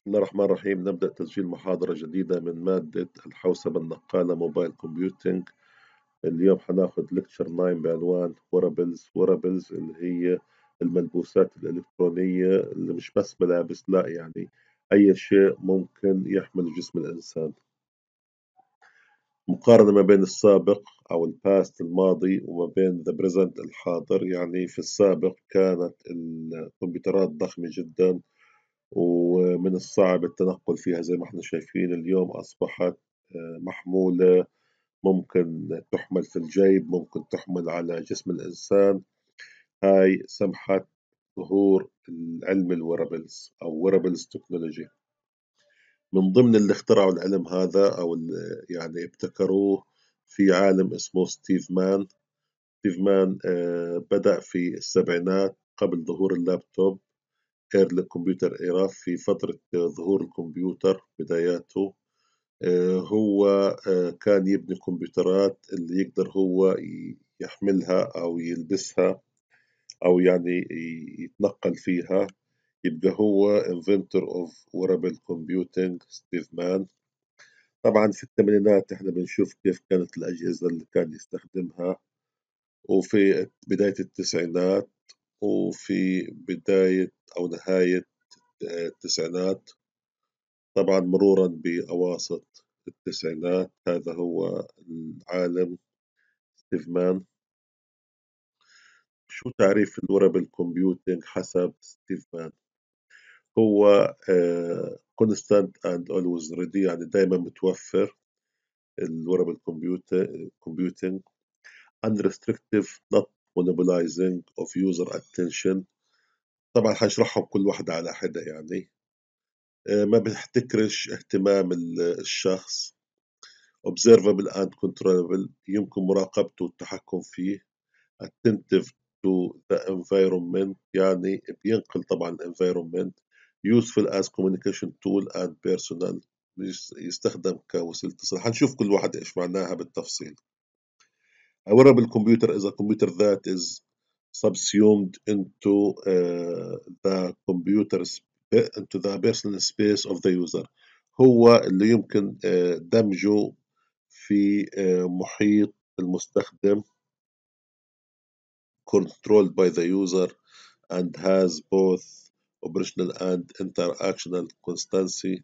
بسم الله الرحمن الرحيم نبدأ تسجيل محاضرة جديدة من مادة الحوسبة النقالة موبايل كومبيوتينج اليوم حناخد ليكتشر 9 بعنوان ورابلز ورابلز اللي هي الملبوسات الإلكترونية اللي مش بس ملابس لا يعني أي شيء ممكن يحمل جسم الإنسان مقارنة ما بين السابق أو الباست الماضي وما بين the present الحاضر يعني في السابق كانت الكمبيوترات ضخمة جداً ومن الصعب التنقل فيها زي ما احنا شايفين اليوم أصبحت آه، محمولة ممكن تحمل في الجيب ممكن تحمل على جسم الإنسان هاي سمحت ظهور العلم الورابلز أو ويرابلز تكنولوجي من ضمن اللي اخترعوا العلم هذا أو اللي يعني ابتكروه في عالم اسمه ستيف مان ستيف مان آه، بدأ في السبعينات قبل ظهور اللابتوب ايرلي الكمبيوتر ايراف في فترة آه، ظهور الكمبيوتر بداياته آه، هو آه، كان يبني كمبيوترات اللي يقدر هو يحملها أو يلبسها أو يعني يتنقل فيها يبقى هو inventor of wearable computing ستيف مان طبعا في الثمانينات احنا بنشوف كيف كانت الأجهزة اللي كان يستخدمها وفي بداية التسعينات وفي بداية أو نهاية آه، التسعينات طبعا مرورا بأواسط التسعينات هذا هو العالم ستيف مان شو تعريف الورب كومبيوتنج حسب ستيف مان هو كونستانت اند اولويز ريدي يعني دائما متوفر الوربل كومبيوتنج unrestrictive not monopolizing of user attention طبعًا حشرحهم كل واحدة على حدة يعني. آه، ما بتحتكرش اهتمام الشخص observable and controllable يمكن مراقبته والتحكم فيه attentive to the environment يعني بينقل طبعًا environment useful as communication tool and personal يستخدم كوسيلة اتصال، هنشوف كل واحدة إيش معناها بالتفصيل. of the computer is a computer that is subsumed into the computer into the personal space of the user هو اللي يمكن دمجه في محيط المستخدم controlled by the user and has both operational and interactional constancy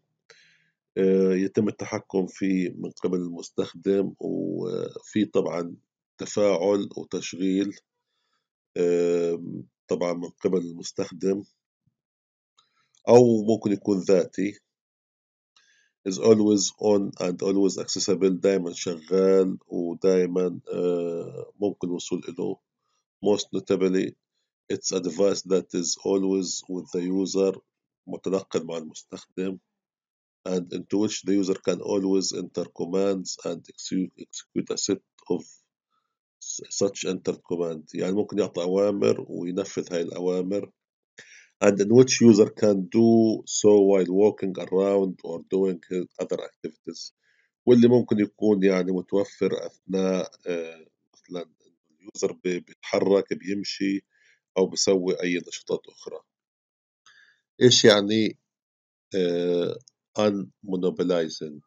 يتم التحكم فيه من قبل المستخدم وفي طبعا تفاعل وتشغيل طبعا من قبل المستخدم أو ممكن يكون ذاتي is always on and always accessible دايما شغال ودايما ممكن الوصول له most notably it's a device that is always with the user متنقل مع المستخدم and into which the user can always enter commands and execute a set of such entered command يعني ممكن يعطي أوامر وينفذ هاي الأوامر and in which user can do so while walking around or doing his other activities واللي ممكن يكون يعني متوفر أثناء آه، مثلا اليوزر بيتحرك بيمشي أو بيسوي أي نشاطات أخرى إيش يعني آه، unmonopolizing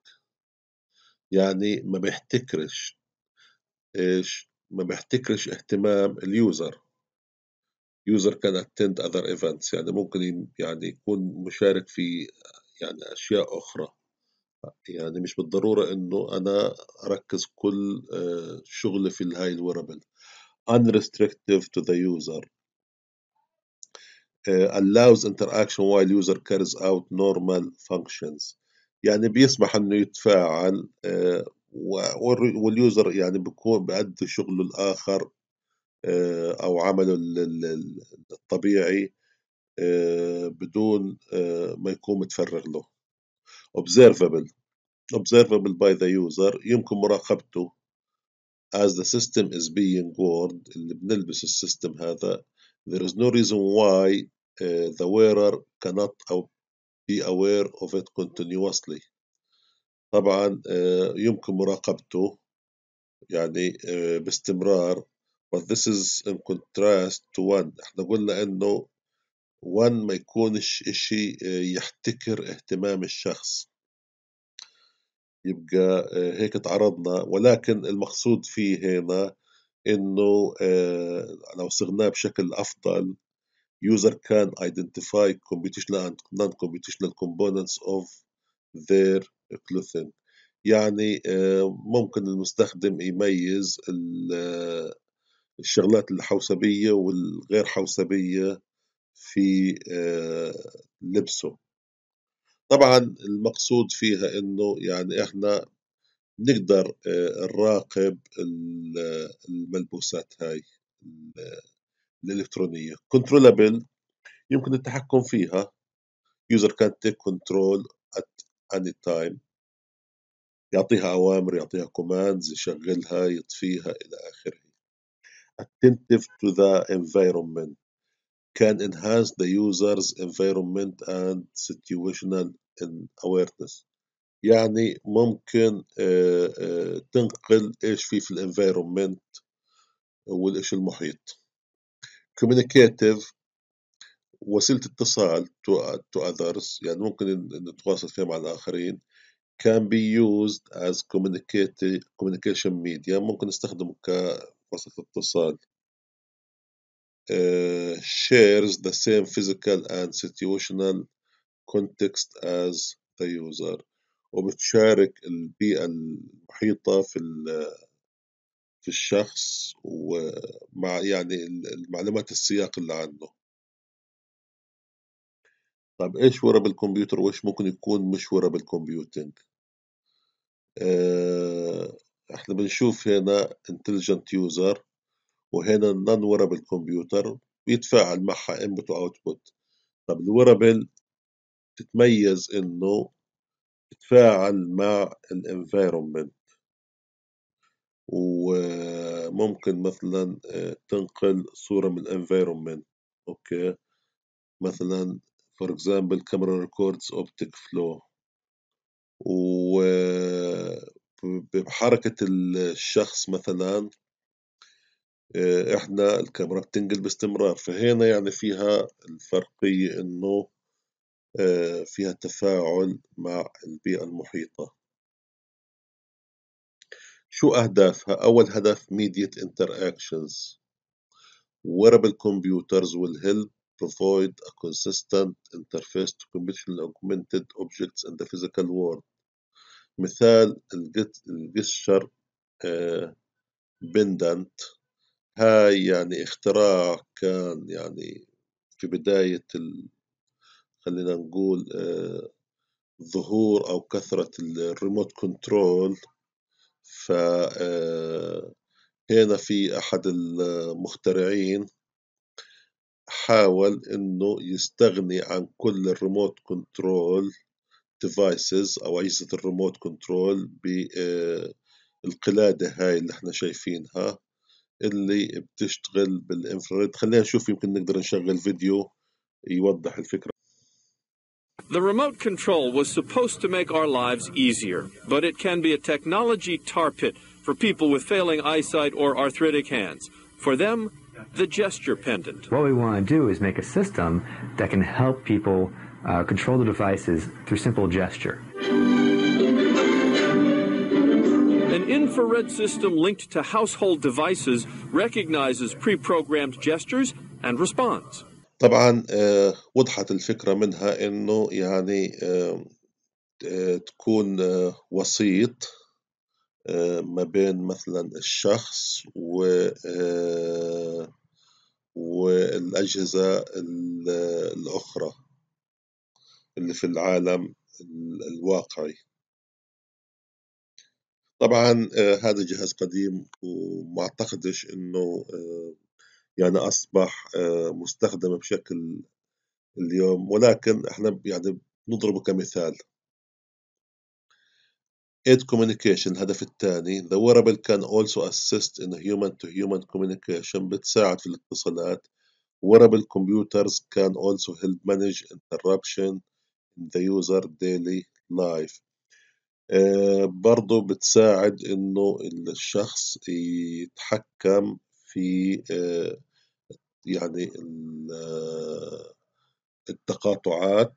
يعني ما بيحتكرش إيش ما بيحتكرش اهتمام اليوزر user can attend other events يعني ممكن يعني يكون مشارك في يعني أشياء أخرى يعني مش بالضرورة إنه أنا أركز كل آه، شغلي في هاي الوربل unrestrictive to the user آه، allows interaction while user carries out normal functions يعني بيسمح إنه يتفاعل آه، واليوزر يعني بيكون بيأدي شغله الآخر أو عمله الطبيعي بدون ما يكون متفرغ له observable observable by the user يمكن مراقبته as the system is being worn اللي بنلبس السيستم هذا there is no reason why the wearer cannot be aware of it continuously طبعا آه، يمكن مراقبته يعني آه، باستمرار but this is in contrast to one احنا قلنا انه one ما يكونش اشي آه، يحتكر اهتمام الشخص يبقى هيك تعرضنا ولكن المقصود فيه هنا انه لو صغناه بشكل افضل user can identify computational and non-computational components of their الكلوثين يعني آه، ممكن المستخدم يميز آه، الشغلات الحوسبية والغير حوسبية في آه، لبسه طبعا المقصود فيها انه يعني احنا نقدر نراقب الملبوسات هاي الإلكترونية كنترولابل يمكن التحكم فيها user can take control at اني تايم يعطيها اوامر يعطيها كوماندز يشغلها يطفيها الى اخره attentive to the environment can enhance the user's environment and situational awareness يعني ممكن آه، آه، تنقل ايش في في الانفيرومنت والايش المحيط communicative وسيله اتصال تو تو اذرز يعني ممكن نتواصل فيها مع الاخرين كان بي يوزد از كوميونيكيشن ميديا ممكن نستخدمه كوسيله اتصال uh, shares the same physical and situational context as the user وبتشارك البيئة المحيطة في في الشخص ومع يعني المعلومات السياق اللي عنده طب ايش ورا كمبيوتر وايش ممكن يكون مش ورا بالكمبيوتنج آه، احنا بنشوف هنا intelligent user وهنا non ورا بالكمبيوتر بيتفاعل معها input و output طب الورابل تتميز انه تتفاعل مع الانفايرومنت وممكن مثلا آه، تنقل صورة من الانفايرومنت اوكي مثلا for example camera records optic flow وبحركة الشخص مثلا آه، احنا الكاميرا بتنقل باستمرار فهنا يعني فيها الفرقية انه آه، فيها تفاعل مع البيئة المحيطة شو أهدافها؟ أول هدف Mediate Interactions Wearable Computers will help provide a consistent interface to computationally augmented objects in the physical world مثال الجستشر بندنت آه، هاي يعني اختراع كان يعني في بداية ال... خلينا نقول آه، ظهور أو كثرة الريموت كنترول فهنا في أحد المخترعين حاول انه يستغني عن كل الريموت كنترول ديفايسز او اجهزه الريموت كنترول بالقلاده آه، هاي اللي احنا شايفينها اللي بتشتغل بالانفراريد خلينا نشوف يمكن نقدر نشغل فيديو يوضح الفكره The remote control was supposed to make our lives easier, but it can be a technology tar pit for people with failing eyesight or arthritic hands. For them, the gesture pendant. What we want to do is make a system that can help people uh, control the devices through simple gesture. An infrared system linked to household devices recognizes pre-programmed gestures and responds. طبعا وضحت الفكرة منها أنه يعني تكون وسيط آه، ما بين مثلا الشخص و آه، والأجهزة الأخرى اللي في العالم الواقعي طبعا آه، هذا جهاز قديم وما أعتقدش إنه يعني أصبح مستخدم بشكل اليوم ولكن إحنا يعني بنضربه كمثال Aid Communication الهدف الثاني The wearable can also assist in human-to-human communication بتساعد في الاتصالات Wearable computers can also help manage interruption in the user daily life آه برضو بتساعد انه الشخص يتحكم في آه يعني التقاطعات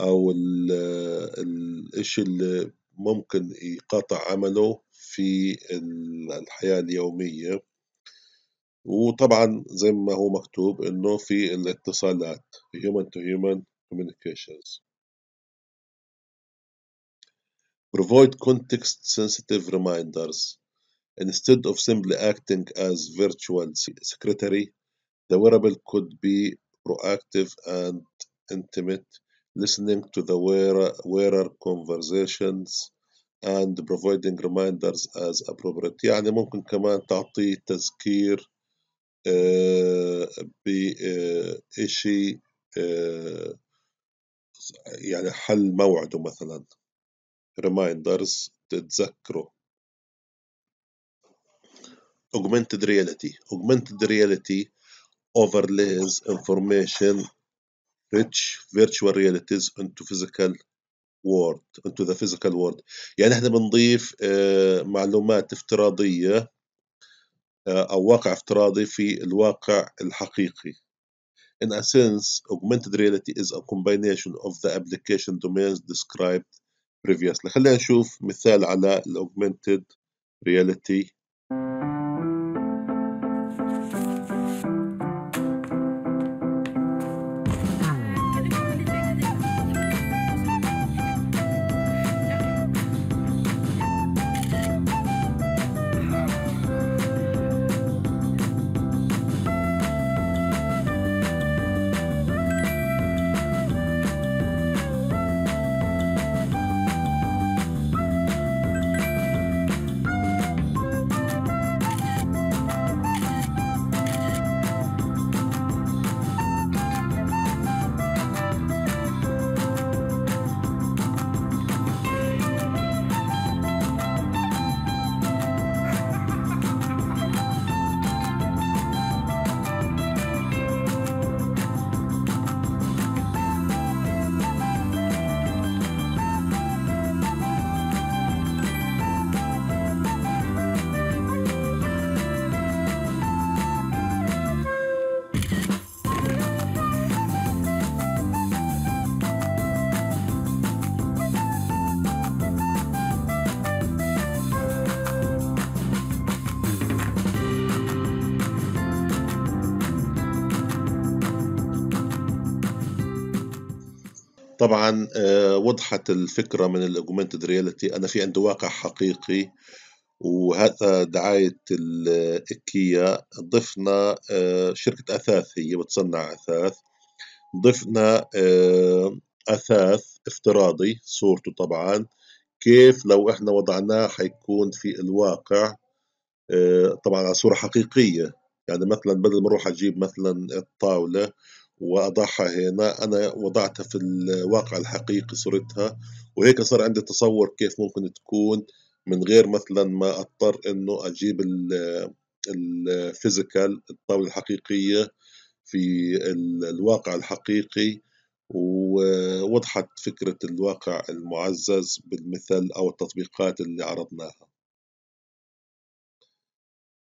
او الاشي اللي ممكن يقاطع عمله في الحياة اليومية وطبعا زي ما هو مكتوب انه في الاتصالات human to human communications provide context sensitive reminders instead of simply acting as virtual secretary the wearable could be proactive and intimate listening to the wearer, conversations and providing reminders as appropriate يعني ممكن كمان تعطيه تذكير بإشي يعني حل موعده مثلا reminders تتذكره augmented reality augmented reality overlays information rich virtual realities into physical world into the physical world يعني احنا بنضيف معلومات افتراضية أو واقع افتراضي في الواقع الحقيقي In a sense, augmented reality is a combination of the application domains described previously. خلينا نشوف مثال على ال augmented reality. طبعا آه، وضحت الفكرة من الاوجمانتد رياليتي أنا في عندي واقع حقيقي وهذا دعاية الكيا ضفنا آه، شركة أثاث هي بتصنع أثاث ضفنا آه، أثاث افتراضي صورته طبعا كيف لو احنا وضعناه حيكون في الواقع طبعا على صورة حقيقية يعني مثلا بدل ما نروح أجيب مثلا الطاولة واضعها هنا انا وضعتها في الواقع الحقيقي صورتها وهيك صار عندي تصور كيف ممكن تكون من غير مثلا ما اضطر انه اجيب الفيزيكال الطاوله الحقيقيه في الواقع الحقيقي ووضحت فكرة الواقع المعزز بالمثل أو التطبيقات اللي عرضناها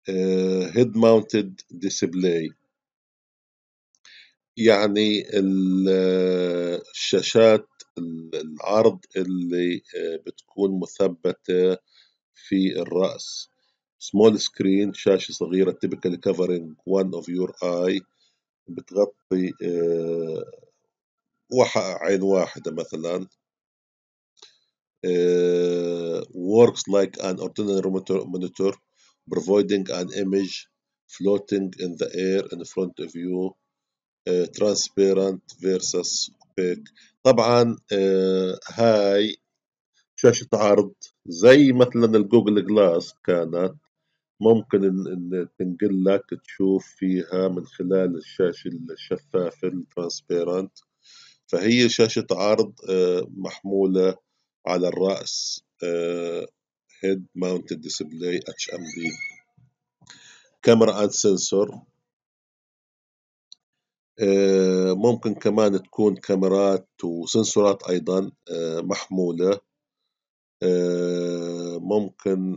آه، Head Mounted Display يعني الشاشات العرض اللي بتكون مثبتة في الرأس small screen شاشة صغيرة typically covering one of your eye بتغطي عين واحدة مثلا works like an ordinary monitor providing an image floating in the air in front of you ترانسبيرنت فيرسس اوبيك طبعا آه، هاي شاشة عرض زي مثلا الجوجل جلاس كانت ممكن إن تنقل لك تشوف فيها من خلال الشاشة الشفافة الترانسبيرنت فهي شاشة عرض آه، محمولة على الرأس هيد ماونت ديسبلاي اتش ام دي كاميرا اند سنسور آه، ممكن كمان تكون كاميرات وسنسورات أيضا آه، محمولة آه، ممكن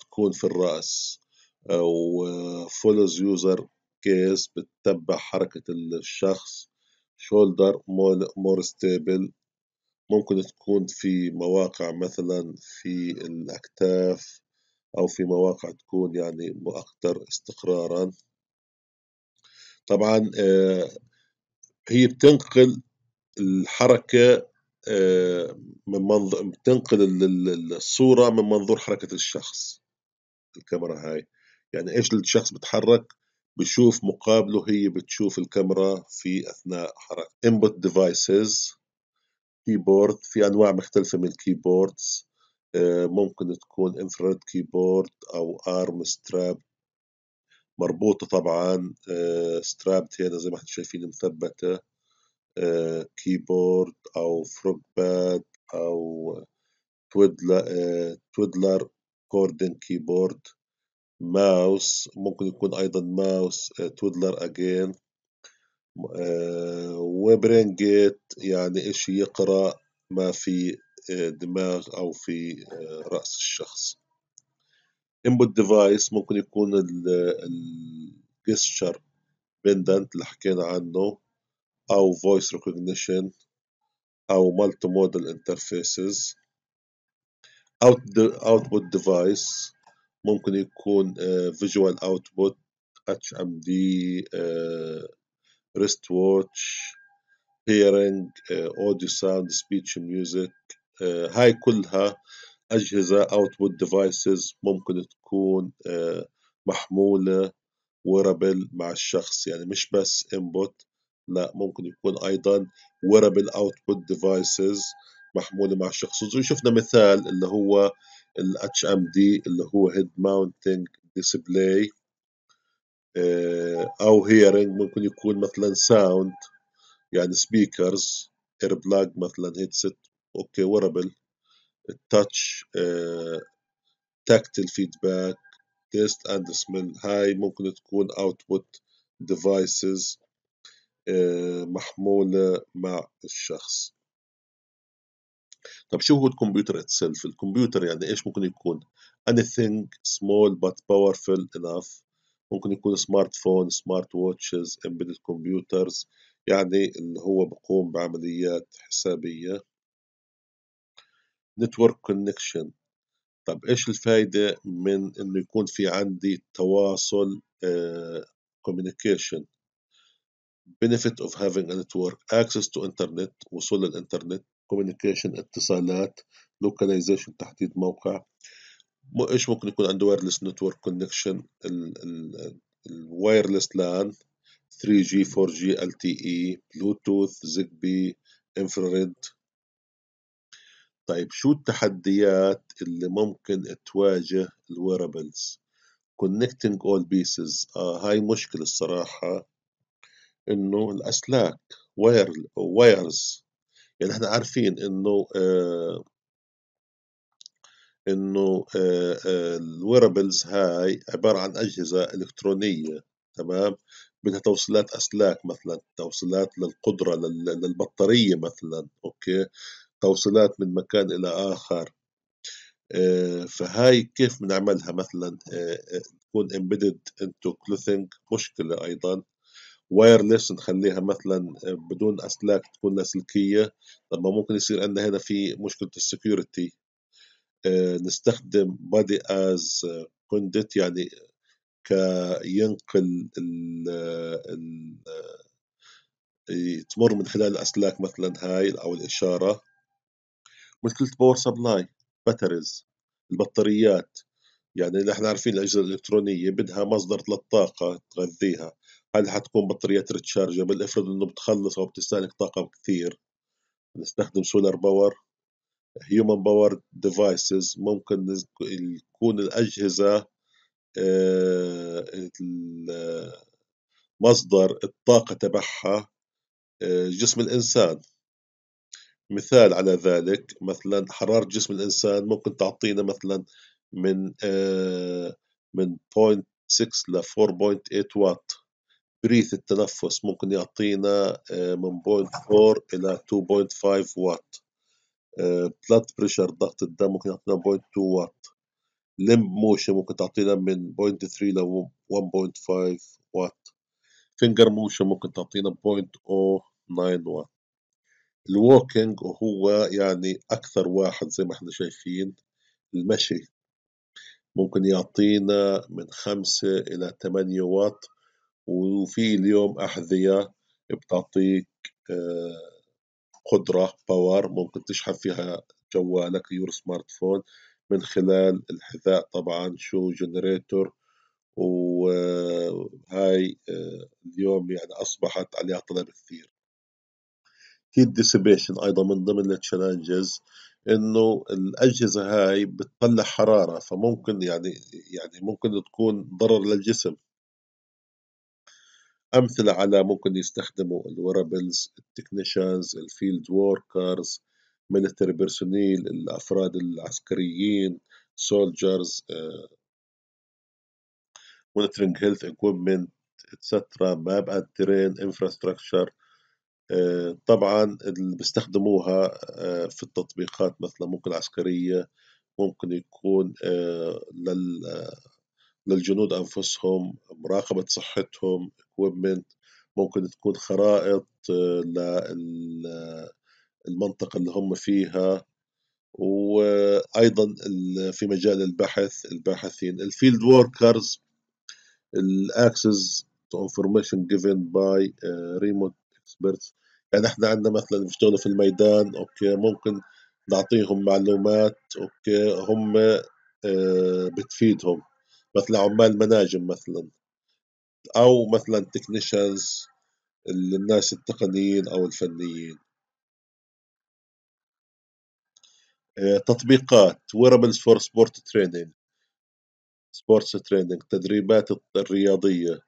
تكون في الرأس أو فولز يوزر كيس بتتبع حركة الشخص شولدر مور ستيبل ممكن تكون في مواقع مثلا في الأكتاف أو في مواقع تكون يعني أكثر استقرارا طبعا آه، هي بتنقل الحركة آه، من منظر بتنقل الصورة من منظور حركة الشخص الكاميرا هاي يعني ايش الشخص بتحرك بشوف مقابله هي بتشوف الكاميرا في اثناء حركة input devices كيبورد في انواع مختلفة من الكيبوردز آه، ممكن تكون infrared keyboard او arm strap مربوطة طبعا سترابت آه، هنا زي ما احنا شايفين مثبتة كيبورد آه، أو فروك باد أو تويدلر, كوردن كيبورد ماوس ممكن يكون أيضا ماوس تويدلر أجين وبرينجيت يعني إشي يقرأ ما في آه، دماغ أو في رأس الشخص input device ممكن يكون gesture pendant اللي حكينا عنه أو voice recognition أو multi modal interfaces output device ممكن يكون visual output HMD wrist watch hearing audio sound speech music هاي كلها أجهزة output devices ممكن تكون محمولة wearable مع الشخص يعني مش بس input لا ممكن يكون أيضا wearable output devices محمولة مع الشخص وشفنا مثال اللي هو ال HMD اللي هو head mounting display أو hearing ممكن يكون مثلا sound يعني speakers earplug مثلا headset اوكي wearable التاتش تاكتل فيدباك تيست اند سميل هاي ممكن تكون اوتبوت آه، ديفايسز محمولة مع الشخص طب شو هو الكمبيوتر اتسلف الكمبيوتر يعني ايش ممكن يكون anything small but powerful enough ممكن يكون سمارت فون سمارت واتشز embedded كمبيوترز يعني اللي هو بقوم بعمليات حسابية نتورك كونكشن طب ايش الفايدة من انه يكون في عندي تواصل كوميونيكيشن بنفيت اوف هافينج ا نتورك اكسس تو انترنت وصول للانترنت كوميونيكيشن اتصالات لوكاليزيشن تحديد موقع ايش ممكن يكون عنده وايرلس نتورك كونكشن الوايرلس لان 3G 4G LTE بلوتوث زيجبي انفراريد طيب شو التحديات اللي ممكن تواجه الويرابلز connecting all pieces آه هاي مشكلة الصراحة إنه الأسلاك وير وايرز يعني إحنا عارفين إنه آه إنه آه, آه، الويرابلز هاي عبارة عن أجهزة إلكترونية تمام بدها توصيلات أسلاك مثلا توصيلات للقدرة للبطارية مثلا أوكي توصيلات من مكان إلى آخر آه، فهاي كيف بنعملها مثلا آه، آه، تكون embedded into clothing مشكلة أيضا وايرلس نخليها مثلا بدون أسلاك تكون لاسلكية طب ممكن يصير عندنا هنا في مشكلة السكيورتي نستخدم body as conduit يعني كينقل ال ال تمر من خلال الأسلاك مثلا هاي أو الإشارة مشكله باور سبلاي باتريز البطاريات يعني اللي احنا عارفين الاجهزه الالكترونيه بدها مصدر للطاقه تغذيها هل حتكون بطاريات بل افرض انه بتخلص او بتستهلك طاقه كثير نستخدم سولار باور هيومن باور ديفايسز ممكن تكون الاجهزه آه، آه، مصدر الطاقه تبعها آه، جسم الانسان مثال على ذلك مثلا حرارة جسم الإنسان ممكن تعطينا مثلا من آه، من 0.6 ل 4.8 واط بريث التنفس ممكن يعطينا آه، من 0.4 إلى 2.5 واط بلاد بريشر ضغط الدم ممكن يعطينا 0.2 واط لمب موشن ممكن تعطينا من 0.3 ل 1.5 واط فينجر موشن ممكن تعطينا 0.09 واط الووكينج وهو يعني أكثر واحد زي ما احنا شايفين المشي ممكن يعطينا من خمسة إلى تمانية واط وفي اليوم أحذية بتعطيك آه، قدرة باور ممكن تشحن فيها جوالك يور سمارت فون من خلال الحذاء طبعا شو جنريتور وهاي اليوم يعني أصبحت عليها طلب كثير هيت ديسيبيشن ايضا من ضمن التشالنجز انه الاجهزه هاي بتطلع حراره فممكن يعني يعني ممكن تكون ضرر للجسم امثله على ممكن يستخدموا الورابلز التكنيشنز الفيلد وركرز ميلتري بيرسونيل الافراد العسكريين سولجرز مونيتورنج هيلث اكويبمنت اتسترا ماب اند ترين انفراستراكشر طبعا اللي بيستخدموها آه، في التطبيقات مثلا ممكن عسكرية ممكن يكون آه، آه، للجنود أنفسهم مراقبة صحتهم equipment ممكن تكون خرائط للمنطقة اللي هم فيها وأيضا في مجال البحث الباحثين الفيلد workers الأكسس to information given by remote اكسبرتس يعني احنا عندنا مثلا بيشتغلوا في الميدان اوكي ممكن نعطيهم معلومات اوكي هم آه، بتفيدهم مثل عمال مناجم مثلا او مثلا تكنيشنز الناس التقنيين او الفنيين آه، تطبيقات wearables for sport training sports training تدريبات الرياضية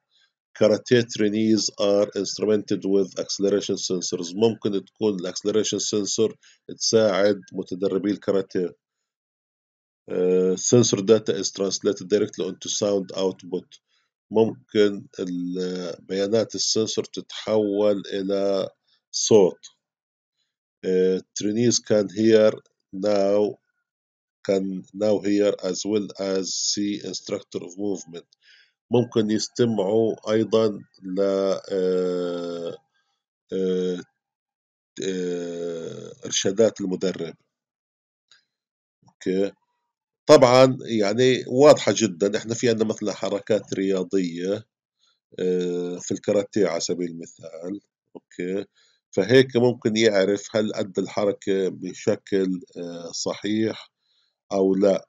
كاراتيه ترينيز ار انسترومنتد with acceleration sensors ممكن تكون الاكسلريشن سنسور تساعد متدربي الكاراتيه sensor data is translated directly into sound output ممكن بيانات السنسور تتحول إلى صوت uh, trainees can hear now can now hear as well as see instructor of movement ممكن يستمعوا أيضا ل آه، آه، آه، إرشادات المدرب أوكي طبعا يعني واضحة جدا احنا في عندنا مثلا حركات رياضية في الكاراتيه على سبيل المثال أوكي فهيك ممكن يعرف هل أدى الحركة بشكل صحيح أو لا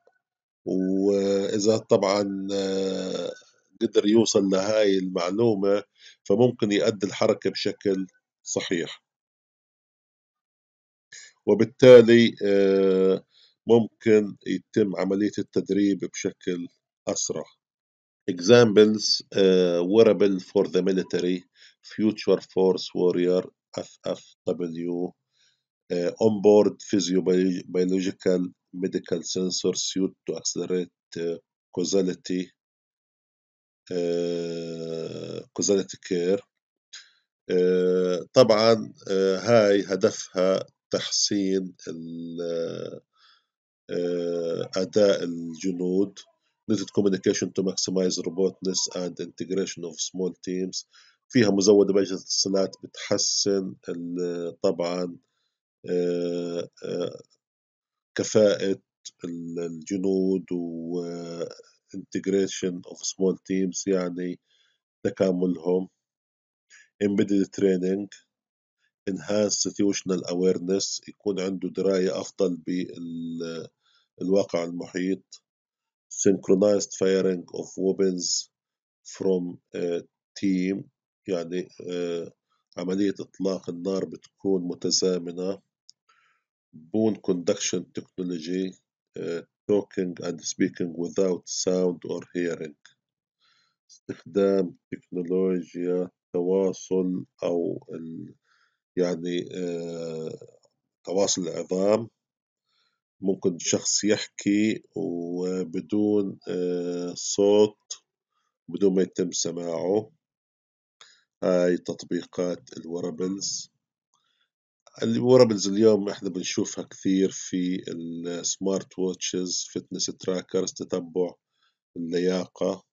وإذا طبعا قدر يوصل لهاي المعلومة فممكن يؤدي الحركة بشكل صحيح وبالتالي ممكن يتم عملية التدريب بشكل أسرع Examples uh, Wearable for the Military Future Force Warrior FFW uh, Onboard Physiobiological Medical Sensor Suit to Accelerate uh, Causality كوزانيت آه، كير آه، طبعا آه، هاي هدفها تحسين أداء الجنود needed communication to maximize robustness and integration of small teams فيها مزودة بأجهزة اتصالات بتحسن طبعا كفاءة الجنود و integration of small teams يعني تكاملهم embedded training enhanced situational awareness يكون عنده دراية أفضل بالواقع المحيط synchronized firing of weapons from a team يعني عملية إطلاق النار بتكون متزامنة بون كوندكشن تكنولوجي talking and speaking without sound or hearing استخدام تكنولوجيا تواصل أو يعني آه، تواصل العظام ممكن شخص يحكي وبدون آه، صوت بدون ما يتم سماعه هاي تطبيقات الورابلز الوربلز اليوم احنا بنشوفها كثير في السمارت ووتشز فتنس تراكرز تتبع اللياقة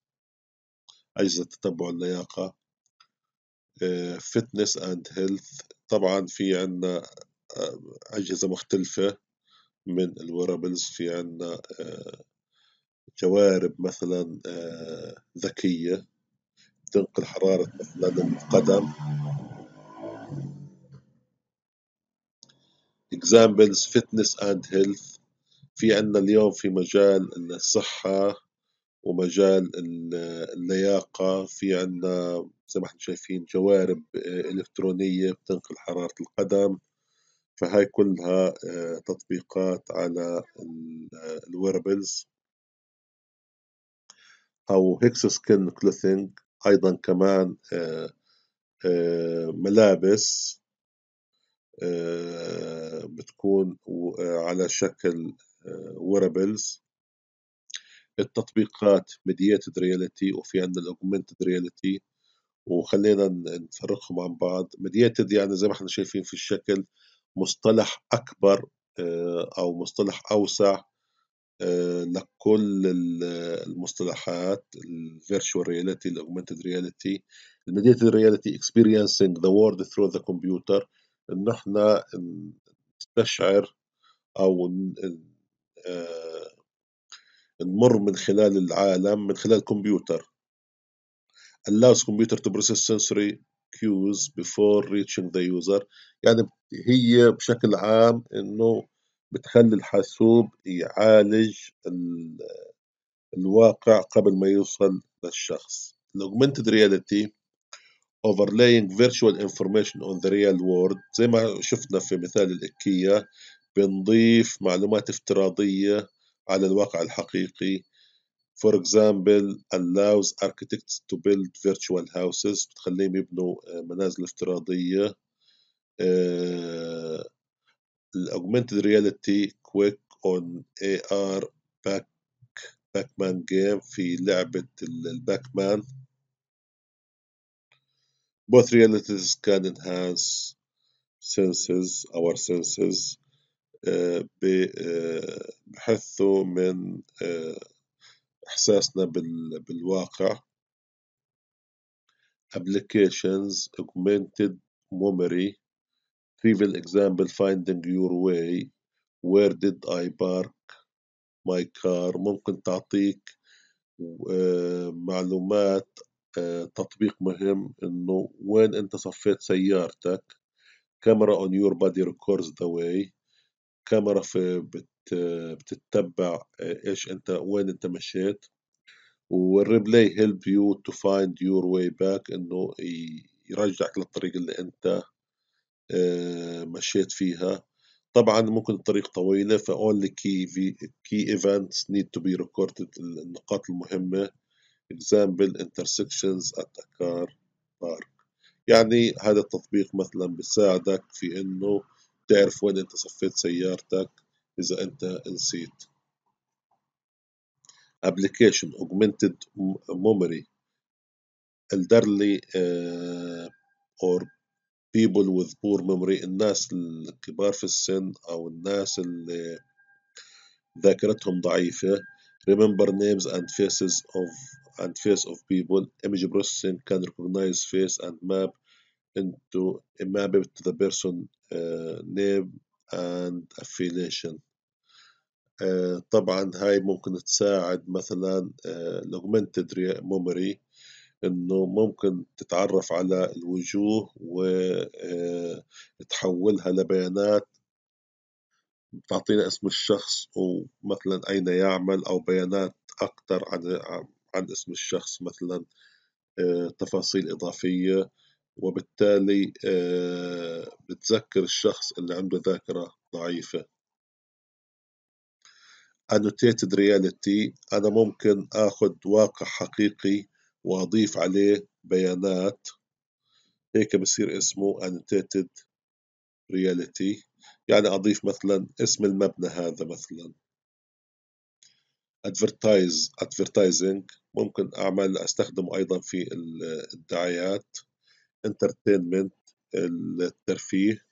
أجهزة تتبع اللياقة فتنس اند هيلث طبعا في عنا آه، أجهزة مختلفة من الوربلز في عنا آه، جوارب مثلا آه، ذكية تنقل حرارة مثلا القدم examples fitness and health في عنا اليوم في مجال الصحة ومجال اللياقة في عنا زي ما احنا شايفين جوارب إلكترونية بتنقل حرارة القدم فهاي كلها آه، تطبيقات على الويربلز أو هيكس سكن كلوثينج أيضا كمان آه، آه، ملابس آه، بتكون آه، على شكل ويربلز آه، التطبيقات ميدياتد رياليتي وفي عندنا الاوجمنتد رياليتي وخلينا نفرقهم عن بعض ميدياتد يعني زي ما احنا شايفين في الشكل مصطلح اكبر او مصطلح اوسع لكل المصطلحات الفيرتشوال رياليتي الاوجمنتد رياليتي الميدياتد رياليتي اكسبيرينسينج ذا وورد ثرو ذا كمبيوتر إن إحنا نستشعر أو آه، نمُر من خلال العالم من خلال كمبيوتر allows computer to process sensory cues before reaching the user يعني هي بشكل عام إنه بتخلي الحاسوب يعالج الواقع قبل ما يوصل للشخص Augmented رياليتي overlaying virtual information on the real world زي ما شفنا في مثال الإكية بنضيف معلومات افتراضية على الواقع الحقيقي for example allows architects to build virtual houses بتخليهم يبنوا منازل افتراضية uh, augmented reality quick on AR Pac-Man game في لعبة الباكمان both realities can enhance senses our senses بحثه من إحساسنا بالواقع applications augmented memory trivial example finding your way where did I park my car ممكن تعطيك معلومات تطبيق مهم انه وين انت صفيت سيارتك كاميرا اون يور بادي ريكوردز ذا واي كاميرا في بت بتتبع ايش انت وين انت مشيت والريبلاي هيلب يو تو فايند يور واي باك انه يرجعك للطريق اللي انت آه، مشيت فيها طبعا ممكن الطريق طويله فاونلي كي كي ايفنتس نيد تو بي ريكوردد النقاط المهمه example intersections at a car park يعني هذا التطبيق مثلا بيساعدك في انه تعرف وين انت صفيت سيارتك اذا انت نسيت application augmented memory elderly uh, or people with poor memory الناس الكبار في السن أو الناس اللي ذاكرتهم ضعيفة remember names and faces of and face of people. Image processing can recognize face and map into a map to the person uh, name and affiliation. Uh, طبعا هاي ممكن تساعد مثلا uh, augmented memory انه ممكن تتعرف على الوجوه وتحولها لبيانات بتعطينا اسم الشخص ومثلا أين يعمل أو بيانات أكثر عن عن اسم الشخص مثلا آه، تفاصيل إضافية وبالتالي آه، بتذكر الشخص اللي عنده ذاكرة ضعيفة annotated reality أنا ممكن أخذ واقع حقيقي وأضيف عليه بيانات هيك بصير اسمه annotated reality يعني أضيف مثلا اسم المبنى هذا مثلا ادفرتايز ادفرتايزنج ممكن أعمل أستخدمه أيضا في الدعايات انترتينمنت الترفيه